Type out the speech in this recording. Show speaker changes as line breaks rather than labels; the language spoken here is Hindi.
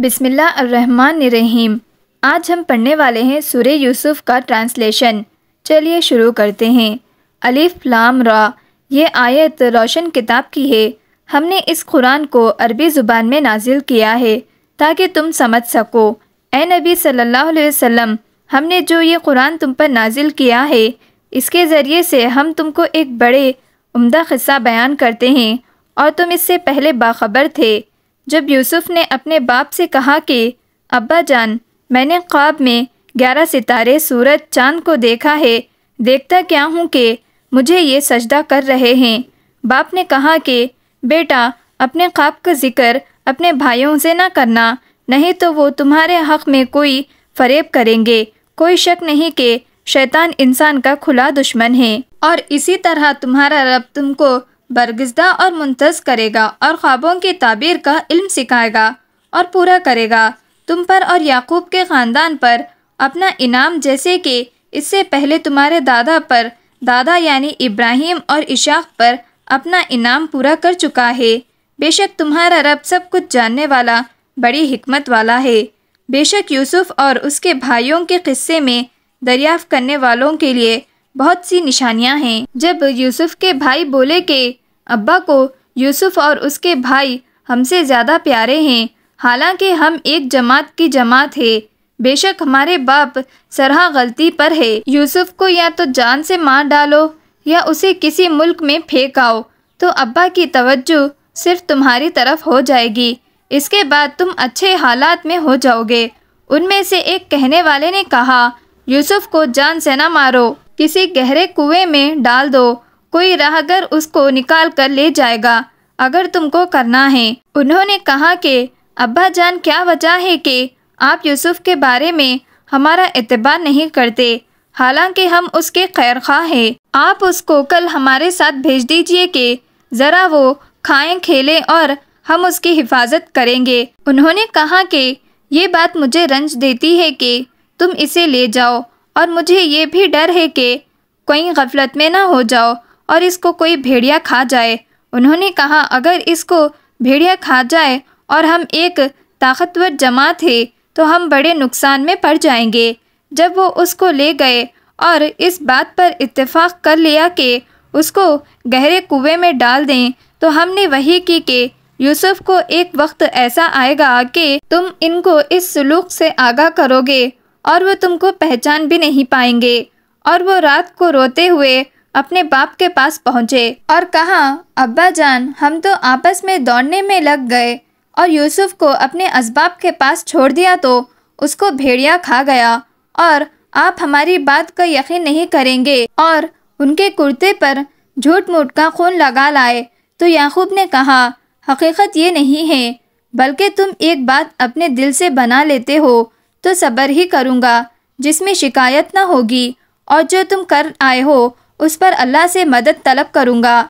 बिसमीम आज हम पढ़ने वाले हैं सूर्य यूसुफ का ट्रांसलेशन चलिए शुरू करते हैं अलिफ लाम रा ये आयत रोशन किताब की है हमने इस कुरान को अरबी ज़ुबान में नाजिल किया है ताकि तुम समझ सको ए नबी सल्लल्लाहु अलैहि वसल्लम हमने जो ये कुरान तुम पर नाजिल किया है इसके ज़रिए से हम तुमको एक बड़े उम्दा ख़स्सा बयान करते हैं और तुम इससे पहले बाखबर थे जब यूसुफ ने अपने बाप से कहा कि अब्बा जान मैंने ख्वाब में ग्यारह सितारे सूरज चांद को देखा है देखता क्या हूँ कि मुझे ये सजदा कर रहे हैं बाप ने कहा कि बेटा अपने ख्वाब का जिक्र अपने भाइयों से ना करना नहीं तो वो तुम्हारे हक में कोई फरेब करेंगे कोई शक नहीं कि शैतान इंसान का खुला दुश्मन है और इसी तरह तुम्हारा रब तुमको बरगजदा और मुंतज करेगा और ख्वाबों की ताबीर का इल्म सिखाएगा और पूरा करेगा तुम पर और याकूब के ख़ानदान पर अपना इनाम जैसे कि इससे पहले तुम्हारे दादा पर दादा यानी इब्राहिम और इशाक पर अपना इनाम पूरा कर चुका है बेशक तुम्हारा रब सब कुछ जानने वाला बड़ी हिकमत वाला है बेशक यूसुफ और उसके भाइयों के किस्से में दरियाफ़ करने वालों के लिए बहुत सी निशानियां हैं जब यूसुफ के भाई बोले कि अब्बा को यूसुफ और उसके भाई हमसे ज़्यादा प्यारे हैं हालांकि हम एक जमात की जमात है बेशक हमारे बाप सरहा गलती पर है यूसुफ को या तो जान से मार डालो या उसे किसी मुल्क में फेंक आओ तो अब्बा की तवज्जो सिर्फ तुम्हारी तरफ हो जाएगी इसके बाद तुम अच्छे हालात में हो जाओगे उनमें से एक कहने वाले ने कहा यूसुफ को जान से ना मारो किसी गहरे कुएं में डाल दो कोई राहगर उसको निकाल कर ले जाएगा अगर तुमको करना है उन्होंने कहा कि अब्बा जान क्या वजह है कि आप यूसुफ के बारे में हमारा एतबार नहीं करते हालांकि हम उसके खैर खा हैं आप उसको कल हमारे साथ भेज दीजिए कि ज़रा वो खाएं खेलें और हम उसकी हिफाजत करेंगे उन्होंने कहा कि ये बात मुझे रंज देती है कि तुम इसे ले जाओ और मुझे ये भी डर है कि कोई गफलत में ना हो जाओ और इसको कोई भेड़िया खा जाए उन्होंने कहा अगर इसको भेड़िया खा जाए और हम एक ताकतवर जमा थे तो हम बड़े नुकसान में पड़ जाएंगे जब वो उसको ले गए और इस बात पर इत्तेफाक कर लिया कि उसको गहरे कुएं में डाल दें तो हमने वही की कि यूसुफ को एक वक्त ऐसा आएगा कि तुम इनको इस सलूक से आगाह करोगे और वो तुमको पहचान भी नहीं पाएंगे और वो रात को रोते हुए अपने बाप के पास पहुंचे और कहा अब्बा जान हम तो आपस में दौड़ने में लग गए और यूसुफ को अपने असबाब के पास छोड़ दिया तो उसको भेड़िया खा गया और आप हमारी बात का यकीन नहीं करेंगे और उनके कुर्ते पर झूठ मूठ का खून लगा लाए तो याकूब ने कहा हकीकत ये नहीं है बल्कि तुम एक बात अपने दिल से बना लेते हो तो सब्र ही करूँगा जिसमें शिकायत ना होगी और जो तुम कर आए हो उस पर अल्लाह से मदद तलब करूँगा